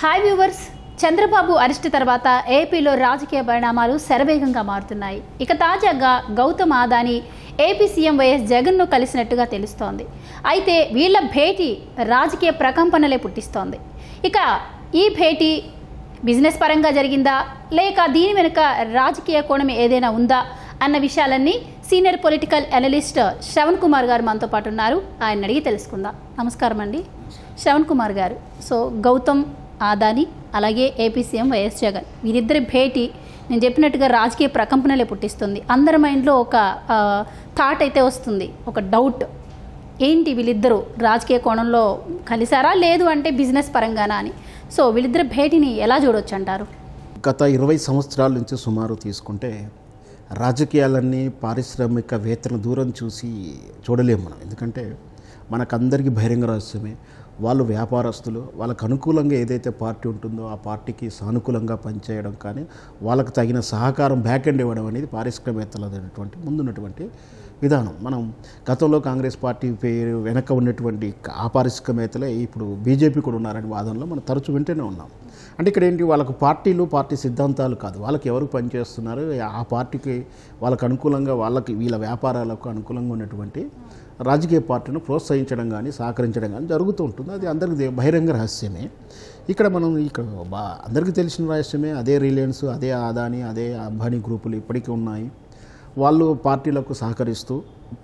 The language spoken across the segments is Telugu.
హాయ్ వ్యూవర్స్ చంద్రబాబు అరెస్ట్ తర్వాత ఏపీలో రాజకీయ పరిణామాలు శరవేగంగా మారుతున్నాయి ఇక తాజాగా Gautam Adani AP CM YS జగన్ను కలిసినట్టుగా తెలుస్తోంది అయితే వీళ్ళ భేటీ రాజకీయ ప్రకంపనలే పుట్టిస్తోంది ఇక ఈ భేటీ బిజినెస్ పరంగా జరిగిందా లేక దీని వెనుక రాజకీయ కోణం ఏదైనా ఉందా అన్న విషయాలన్నీ senior political analyst Sravan Kumar గారు మనతో పాటు ఉన్నారు ఆయన అడిగి తెలుసుకుందాం నమస్కారం అండి శ్రవణ్ కుమార్ గారు సో గౌతమ్ ఆదాని అలాగే ఏపీ సీఎం వైఎస్ జగన్ వీరిద్దరి భేటీ నేను చెప్పినట్టుగా రాజకీయ ప్రకంపనలే పుట్టిస్తుంది అందరి మైండ్లో ఒక థాట్ అయితే వస్తుంది ఒక డౌట్ ఏంటి వీళ్ళిద్దరూ రాజకీయ కోణంలో కలిసారా లేదు అంటే బిజినెస్ పరంగానా అని సో వీళ్ళిద్దరి భేటీని ఎలా చూడొచ్చు అంటారు గత ఇరవై సంవత్సరాల నుంచి సుమారు తీసుకుంటే రాజకీయాలన్నీ పారిశ్రామికవేత్తను దూరం చూసి చూడలేము మనం ఎందుకంటే మనకందరికీ బహిరంగ రహస్యమే వాళ్ళు వ్యాపారస్తులు వాళ్ళకు అనుకూలంగా ఏదైతే పార్టీ ఉంటుందో ఆ పార్టీకి సానుకూలంగా పనిచేయడం కానీ వాళ్ళకు తగిన సహకారం బ్యాక్ అండ్ ఇవ్వడం అనేది పారిశ్రామికవేత్తలైనటువంటి ముందున్నటువంటి విధానం మనం గతంలో కాంగ్రెస్ పార్టీ పేరు వెనక ఉన్నటువంటి ఆ పారిశ్రామికవేత్తలే ఇప్పుడు బీజేపీ కూడా ఉన్నారనే వాదనలో మనం తరచు వింటూనే ఉన్నాం అంటే ఇక్కడ ఏంటి వాళ్ళకు పార్టీలు పార్టీ సిద్ధాంతాలు కాదు వాళ్ళకి ఎవరు పనిచేస్తున్నారు ఆ పార్టీకి వాళ్ళకు అనుకూలంగా వాళ్ళకి వీళ్ళ వ్యాపారాలకు అనుకూలంగా ఉన్నటువంటి రాజకీయ పార్టీని ప్రోత్సహించడం కానీ సహకరించడం కానీ జరుగుతూ ఉంటుంది అది అందరికీ బహిరంగ రహస్యమే ఇక్కడ మనం ఇక్కడ బా అందరికీ తెలిసిన రహస్యమే అదే రిలయన్స్ అదే ఆదాని అదే అంబానీ గ్రూపులు ఇప్పటికీ ఉన్నాయి వాళ్ళు పార్టీలకు సహకరిస్తూ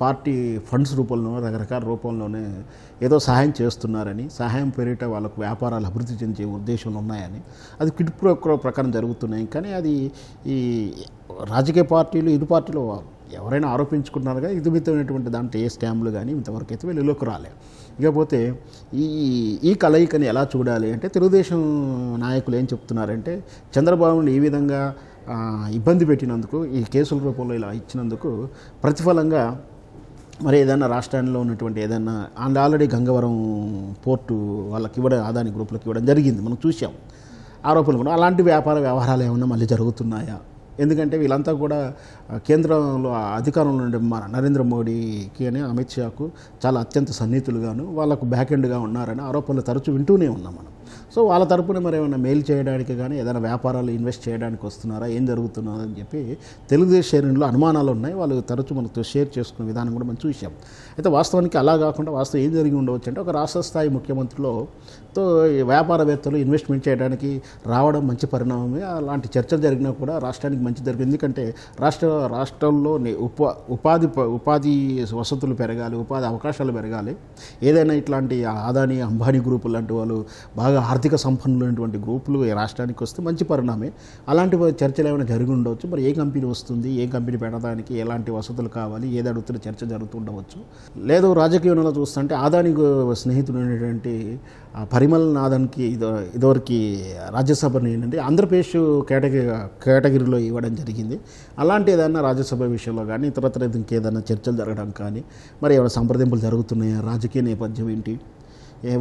పార్టీ ఫండ్స్ రూపంలో రకరకాల రూపంలోనే ఏదో సహాయం చేస్తున్నారని సహాయం పేరిట వాళ్ళకు వ్యాపారాలు అభివృద్ధి చెందే ఉద్దేశంలో ఉన్నాయని అది కిట్ ప్రకారం జరుగుతున్నాయి కానీ అది ఈ రాజకీయ పార్టీలు ఇరు పార్టీలు ఎవరైనా ఆరోపించుకున్నారుగా ఇదిమితమైనటువంటి దాంట్లో ఏ స్టాంపులు కానీ ఇంతవరకు అయితే వెలుగులోకి రాలే ఇకపోతే ఈ ఈ కలయికని ఎలా చూడాలి అంటే తెలుగుదేశం నాయకులు ఏం చెప్తున్నారంటే చంద్రబాబుని ఈ విధంగా ఇబ్బంది పెట్టినందుకు ఈ కేసుల రూపంలో ఇలా ఇచ్చినందుకు ప్రతిఫలంగా మరి ఏదైనా రాష్ట్రాల్లో ఉన్నటువంటి ఏదైనా అండ్ ఆల్రెడీ గంగవరం పోర్టు వాళ్ళకి ఇవ్వడం ఆదాని గ్రూపులకు ఇవ్వడం జరిగింది మనం చూసాం ఆరోపణలు కూడా అలాంటి వ్యాపార వ్యవహారాలు ఏమైనా మళ్ళీ జరుగుతున్నాయా ఎందుకంటే వీళ్ళంతా కూడా కేంద్రంలో అధికారంలో ఉండే మన నరేంద్ర మోడీకి అని అమిత్ షాకు చాలా అత్యంత సన్నిహితులుగాను వాళ్ళకు బ్యాక్ ఎండ్గా ఉన్నారని ఆరోపణలు తరచూ వింటూనే ఉన్నాం మనం సో వాళ్ళ తరపున మరి ఏమైనా మెయిల్ చేయడానికి కానీ ఏదైనా వ్యాపారాలు ఇన్వెస్ట్ చేయడానికి వస్తున్నారా ఏం జరుగుతున్నారా అని చెప్పి తెలుగుదేశం శ్రేణిలో అనుమానాలు ఉన్నాయి వాళ్ళు తరచు మనతో షేర్ చేసుకున్న విధానం కూడా మనం చూసాం అయితే వాస్తవానికి అలా కాకుండా వాస్తవం ఏం జరిగి ఉండవచ్చు అంటే ఒక రాష్ట్ర స్థాయి ముఖ్యమంత్రిలో తో వ్యాపారవేత్తలు ఇన్వెస్ట్మెంట్ చేయడానికి రావడం మంచి పరిణామమే అలాంటి చర్చలు జరిగినా కూడా రాష్ట్రానికి మంచి జరిగింది ఎందుకంటే రాష్ట్ర రాష్ట్రంలో ఉపా ఉపాధి ఉపాధి వసతులు పెరగాలి ఉపాధి అవకాశాలు పెరగాలి ఏదైనా ఇట్లాంటి ఆదాని అంబానీ గ్రూపు లాంటి వాళ్ళు బాగా ఆర్థిక సంపన్నులైనటువంటి గ్రూపులు రాష్ట్రానికి వస్తే మంచి పరిణామే అలాంటి చర్చలు ఏమైనా జరిగి ఉండవచ్చు మరి ఏ కంపెనీ వస్తుంది ఏ కంపెనీ పెట్టడానికి ఎలాంటి వసతులు కావాలి ఏది అడుగుతున్న చర్చ జరుగుతుండవచ్చు లేదు రాజకీయంలో చూస్తుంటే ఆదాని స్నేహితుడైనటువంటి పరిమల్ నాథన్కి ఇదో ఇదివరకు రాజ్యసభని ఏంటంటే ఆంధ్రప్రదేశ్ కేటగిరీ కేటగిరీలో ఇవ్వడం జరిగింది అలాంటి ఏదైనా రాజ్యసభ విషయంలో కానీ ఇతరత్ర ఇంకేదైనా చర్చలు జరగడం కానీ మరి ఏమైనా సంప్రదింపులు జరుగుతున్నాయా రాజకీయ నేపథ్యం ఏంటి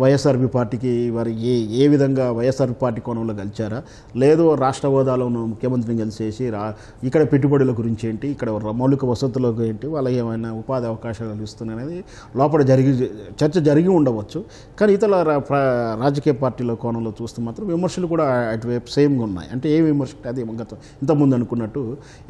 వైఎస్ఆర్పి పార్టీకి వారు ఏ ఏ విధంగా వైఎస్ఆర్ పార్టీ కోణంలో కలిచారా లేదు రాష్ట్ర హోదాలో ఉన్న ముఖ్యమంత్రిని కలిసేసి రా ఇక్కడ పెట్టుబడుల గురించి ఏంటి ఇక్కడ మౌలిక వసతుల ఏంటి వాళ్ళకి ఏమైనా ఉపాధి అవకాశాలు లభిస్తున్నాయి అనేది లోపల జరిగి చర్చ జరిగి ఉండవచ్చు కానీ ఇతర రాజకీయ పార్టీల కోణంలో చూస్తే మాత్రం విమర్శలు కూడా అటువైపు సేమ్గా ఉన్నాయి అంటే ఏ విమర్శ అది గత ఇంతకుముందు అనుకున్నట్టు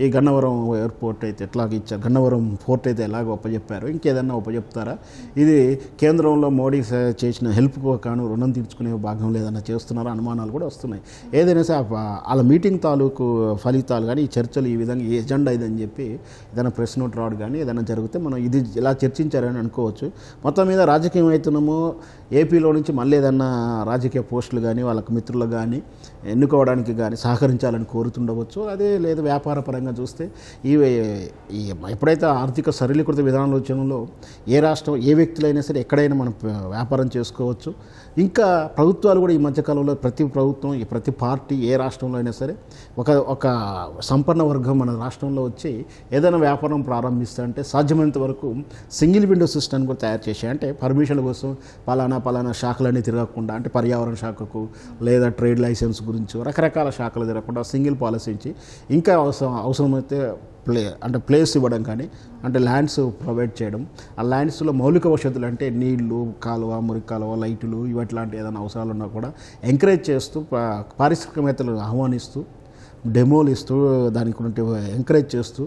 ఈ గన్నవరం ఎయిర్పోర్ట్ అయితే ఎట్లాగ ఇచ్చారు గన్నవరం పోర్ట్ అయితే ఎలాగో ఒప్పజెప్పారు ఇంకేదన్నా ఒప్పజెప్తారా ఇది కేంద్రంలో మోడీ చేసి చేసిన హెల్ప్ కాను రుణం తీర్చుకునే భాగం లేదన్న చేస్తున్నారో అనుమానాలు కూడా వస్తున్నాయి ఏదైనా సరే వాళ్ళ మీటింగ్ తాలూకు ఫలితాలు కానీ ఈ చర్చలు ఈ విధంగా ఏ ఎజెండా ఇదని చెప్పి ఏదైనా ప్రెస్ నోట్ రావడం కానీ ఏదైనా జరిగితే మనం ఇది ఇలా చర్చించారని అనుకోవచ్చు మొత్తం మీద రాజకీయం అవుతున్నామో ఏపీలో నుంచి మళ్ళీ ఏదన్నా రాజకీయ పోస్టులు కానీ వాళ్ళకి మిత్రులు కానీ ఎన్నుకోవడానికి కానీ సహకరించాలని కోరుతుండవచ్చు అదే లేదా వ్యాపార పరంగా చూస్తే ఈ ఎప్పుడైతే ఆర్థిక సరళీకృత విధానంలో ఏ రాష్ట్రం ఏ వ్యక్తులైనా సరే ఎక్కడైనా మనం వ్యాపారం చేసుకోవచ్చు ఇంకా ప్రభుత్వాలు కూడా ఈ మధ్యకాలంలో ప్రతి ప్రభుత్వం ఈ ప్రతి పార్టీ ఏ రాష్ట్రంలో అయినా సరే ఒక ఒక సంపన్న వర్గం మన రాష్ట్రంలో వచ్చి ఏదైనా వ్యాపారం ప్రారంభిస్తారంటే సాధ్యమైనంత వరకు సింగిల్ విండో సిస్టమ్ కూడా తయారు చేసే అంటే పర్మిషన్ల కోసం పలానా పలానా శాఖలన్నీ తిరగకుండా అంటే పర్యావరణ శాఖకు లేదా ట్రేడ్ లైసెన్స్ గురించి రకరకాల శాఖలు జరగకుండా సింగిల్ పాలసీ ఇచ్చి ఇంకా అవసరం అవసరమైతే ప్లే అంటే ప్లేస్ ఇవ్వడం కానీ అంటే ల్యాండ్స్ ప్రొవైడ్ చేయడం ఆ ల్యాండ్స్లో మౌలిక వసతులు అంటే నీళ్లు కాలువ మురికి కాలువ లైట్లు ఇవట్లాంటి ఏదైనా అవసరాలు ఉన్నా కూడా ఎంకరేజ్ చేస్తూ పారిశ్రామికవేత్తలను ఆహ్వానిస్తూ డెమోలు ఇస్తూ దానికి ఎంకరేజ్ చేస్తూ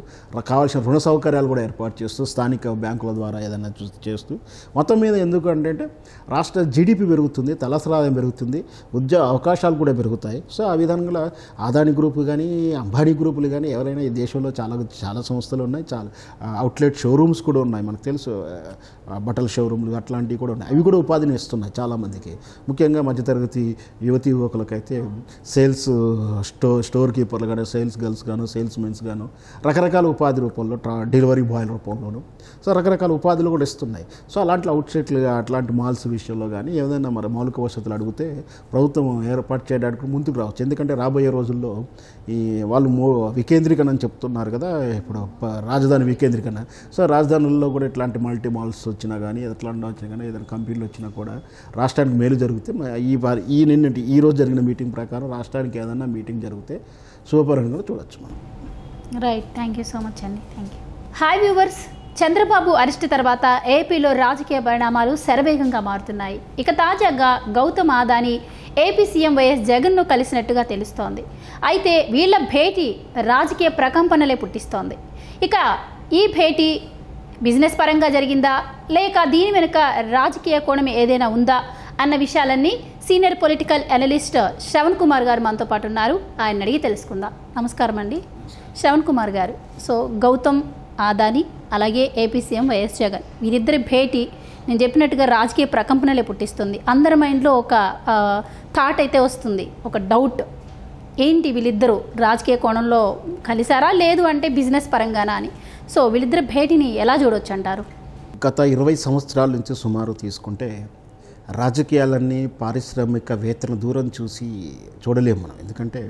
కావాల్సిన రుణ సౌకర్యాలు కూడా ఏర్పాటు చేస్తూ స్థానిక బ్యాంకుల ద్వారా ఏదైనా చేస్తూ మొత్తం మీద ఎందుకంటే రాష్ట్ర జీడిపి పెరుగుతుంది తలసరాయం పెరుగుతుంది ఉద్యోగ అవకాశాలు కూడా పెరుగుతాయి సో ఆ విధంగా ఆదాని గ్రూప్ కానీ అంబానీ గ్రూపులు కానీ ఎవరైనా ఈ దేశంలో చాలా చాలా సంస్థలు ఉన్నాయి చాలా అవుట్లెట్ షోరూమ్స్ కూడా ఉన్నాయి మనకు తెలుసు బట్టల షోరూమ్లు అట్లాంటివి కూడా ఉన్నాయి అవి కూడా ఉపాధిని ఇస్తున్నాయి చాలామందికి ముఖ్యంగా మధ్యతరగతి యువతి యువకులకైతే సేల్స్ స్టో స్టోర్ హెల్పర్లు కానీ సేల్స్ గర్ల్స్ గాను సేల్స్ మెన్స్ గాను రకరకాల ఉపాధి రూపంలో ట్రా డెలివరీ బాయ్ రూపంలోను సో రకరకాల ఉపాధులు కూడా ఇస్తున్నాయి సో అలాంటి అవుట్సెట్లు అట్లాంటి మాల్స్ విషయంలో కానీ ఏదైనా మరి మౌలిక వసతులు అడిగితే ప్రభుత్వం ఏర్పాటు చేయడానికి ముందుకు రావచ్చు ఎందుకంటే రాబోయే రోజుల్లో ఈ వాళ్ళు మో వికేంద్రీకరణ అని చెప్తున్నారు కదా ఇప్పుడు రాజధాని వికేంద్రీకరణ సో రాజధానుల్లో కూడా ఇట్లాంటి మల్టీ మాల్స్ వచ్చినా కానీ ఎట్లాంటి వచ్చినా కానీ ఏదైనా కంపెనీలు వచ్చినా కూడా రాష్ట్రానికి మేలు జరిగితే ఈ వారి ఈ నిన్నటి ఈరోజు జరిగిన మీటింగ్ ప్రకారం రాష్ట్రానికి ఏదైనా మీటింగ్ జరిగితే శుభపరంగా కూడా చూడొచ్చు మనం right thank you so much అండి thank you hi viewers Chandrababu arrest తర్వాత ఏపీలో రాజకీయ పరిణామాలు శరవేగంగా మారుతున్నాయి ఇక తాజాగా Gautam Adani AP CM YS జగన్ను కలిసినట్టుగా తెలుస్తోంది అయితే వీళ్ళ భేటీ రాజకీయ ప్రకంపనలే పుట్టిస్తోంది ఇక ఈ భేటీ బిజినెస్ పరంగా జరిగిందా లేక దీని వెనుక రాజకీయ కోణం ఏదైనా ఉందా అన్న విషయాలన్నీ senior political analyst Sravan Kumar గారు మనతో పాటు ఉన్నారు ఆయన అడిగి తెలుసుకుందాం నమస్కారం అండి శ్రవణ్ కుమార్ గారు సో గౌతమ్ ఆదాని అలాగే ఏపీ సీఎం వైఎస్ జగన్ వీరిద్దరి భేటీ నేను చెప్పినట్టుగా రాజకీయ ప్రకంపనలే పుట్టిస్తుంది అందరి మైండ్లో ఒక థాట్ అయితే వస్తుంది ఒక డౌట్ ఏంటి వీళ్ళిద్దరూ రాజకీయ కోణంలో కలిసారా లేదు అంటే బిజినెస్ పరంగానా అని సో వీళ్ళిద్దరి భేటీని ఎలా చూడొచ్చు అంటారు గత ఇరవై సంవత్సరాల నుంచి సుమారు తీసుకుంటే రాజకీయాలన్నీ పారిశ్రామికవేత్తను దూరం చూసి చూడలేము మనం ఎందుకంటే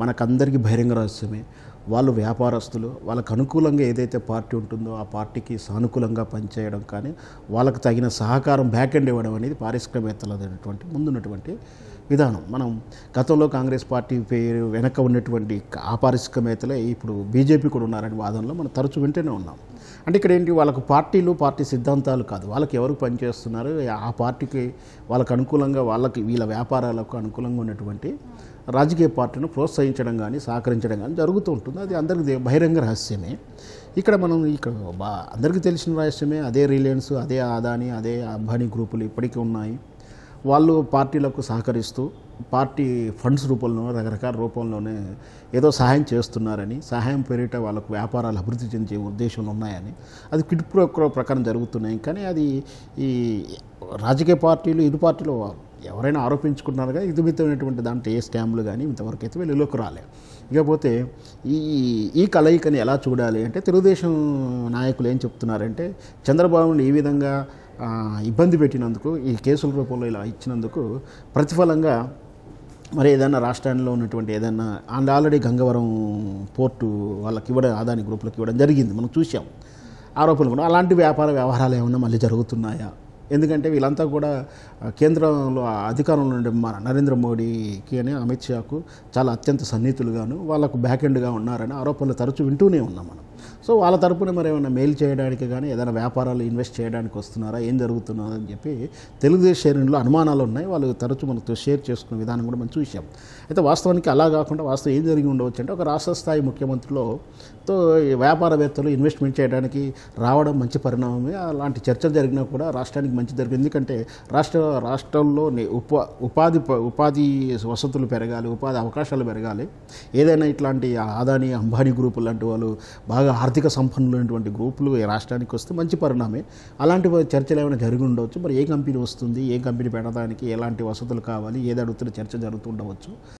మనకందరికీ బహిరంగ రహస్యమే వాళ్ళు వ్యాపారస్తులు వాళ్ళకు అనుకూలంగా ఏదైతే పార్టీ ఉంటుందో ఆ పార్టీకి సానుకూలంగా పనిచేయడం కానీ వాళ్ళకు తగిన సహకారం బ్యాక్ అండ్ ఇవ్వడం అనేది పారిశ్రామికవేత్తలైనటువంటి ముందున్నటువంటి విధానం మనం గతంలో కాంగ్రెస్ పార్టీ పేరు వెనక ఉన్నటువంటి ఆ పారిశ్రామికవేత్తలే ఇప్పుడు బీజేపీ కూడా ఉన్నారనే వాదనలో మనం తరచు వింటూనే ఉన్నాం అంటే ఇక్కడ ఏంటి వాళ్ళకు పార్టీలు పార్టీ సిద్ధాంతాలు కాదు వాళ్ళకి ఎవరు పనిచేస్తున్నారు ఆ పార్టీకి వాళ్ళకు అనుకూలంగా వాళ్ళకి వీళ్ళ వ్యాపారాలకు అనుకూలంగా ఉన్నటువంటి రాజకీయ పార్టీని ప్రోత్సహించడం కానీ సహకరించడం కానీ జరుగుతూ ఉంటుంది అది అందరికీ బహిరంగ రహస్యమే ఇక్కడ మనం ఇక్కడ బా అందరికీ తెలిసిన రహస్యమే అదే రిలయన్స్ అదే ఆదాని అదే అంబానీ గ్రూపులు ఇప్పటికీ ఉన్నాయి వాళ్ళు పార్టీలకు సహకరిస్తూ పార్టీ ఫండ్స్ రూపంలో రకరకాల రూపంలోనే ఏదో సహాయం చేస్తున్నారని సహాయం పేరిట వాళ్ళకు వ్యాపారాలు అభివృద్ధి చెందే ఉద్దేశంలో ఉన్నాయని అది కిట్ ప్రకారం జరుగుతున్నాయి కానీ అది ఈ రాజకీయ పార్టీలు ఇరు పార్టీలు ఎవరైనా ఆరోపించుకుంటున్నారుగా ఇదిమితమైనటువంటి దాంట్లో ఏ స్టాంపులు కానీ ఇంతవరకు అయితే వెలుగులోకి రాలే ఇకపోతే ఈ ఈ కలయికని ఎలా చూడాలి అంటే తెలుగుదేశం నాయకులు ఏం చెప్తున్నారంటే చంద్రబాబుని ఈ విధంగా ఇబ్బంది పెట్టినందుకు ఈ కేసుల రూపంలో ఇలా ఇచ్చినందుకు ప్రతిఫలంగా మరి ఏదైనా రాష్ట్రాల్లో ఉన్నటువంటి ఏదైనా అండ్ ఆల్రెడీ గంగవరం పోర్టు వాళ్ళకి ఇవ్వడం ఆదాని గ్రూపులకు ఇవ్వడం జరిగింది మనం చూసాం ఆరోపణలు కూడా అలాంటి వ్యాపార వ్యవహారాలు ఏమన్నా మళ్ళీ జరుగుతున్నాయా ఎందుకంటే వీళ్ళంతా కూడా కేంద్రంలో అధికారంలో ఉండే మన నరేంద్ర మోడీకి అని అమిత్ షాకు చాలా అత్యంత సన్నిహితులుగాను వాళ్ళకు బ్యాక్ ఎండ్గా ఉన్నారని ఆరోపణలు తరచూ వింటూనే ఉన్నాం మనం సో వాళ్ళ తరపున మరి ఏమైనా మెయిల్ చేయడానికి కానీ ఏదైనా వ్యాపారాలు ఇన్వెస్ట్ చేయడానికి వస్తున్నారా ఏం జరుగుతున్నారా అని చెప్పి తెలుగుదేశం శ్రేణిలో అనుమానాలు ఉన్నాయి వాళ్ళు తరచు మనతో షేర్ చేసుకున్న విధానం కూడా మనం చూసాం అయితే వాస్తవానికి అలా కాకుండా వాస్తవం ఏం జరిగి ఉండవచ్చు అంటే ఒక రాష్ట్ర స్థాయి ముఖ్యమంత్రిలో తో వ్యాపారవేత్తలు ఇన్వెస్ట్మెంట్ చేయడానికి రావడం మంచి పరిణామమే అలాంటి చర్చలు జరిగినా కూడా రాష్ట్రానికి మంచి జరిగింది ఎందుకంటే రాష్ట్ర రాష్ట్రంలో ఉపా ఉపాధి ఉపాధి వసతులు పెరగాలి ఉపాధి అవకాశాలు పెరగాలి ఏదైనా ఇట్లాంటి ఆదాని అంబానీ గ్రూపు లాంటి వాళ్ళు బాగా ఆర్థిక ఆర్థిక సంపన్నులైనటువంటి గ్రూపులు రాష్ట్రానికి వస్తే మంచి పరిణామే అలాంటి చర్చలు ఏమైనా జరిగి ఉండవచ్చు మరి ఏ కంపెనీ వస్తుంది ఏ కంపెనీ పెట్టడానికి ఎలాంటి వసతులు కావాలి ఏది అడుగుతున్న చర్చ జరుగుతుండవచ్చు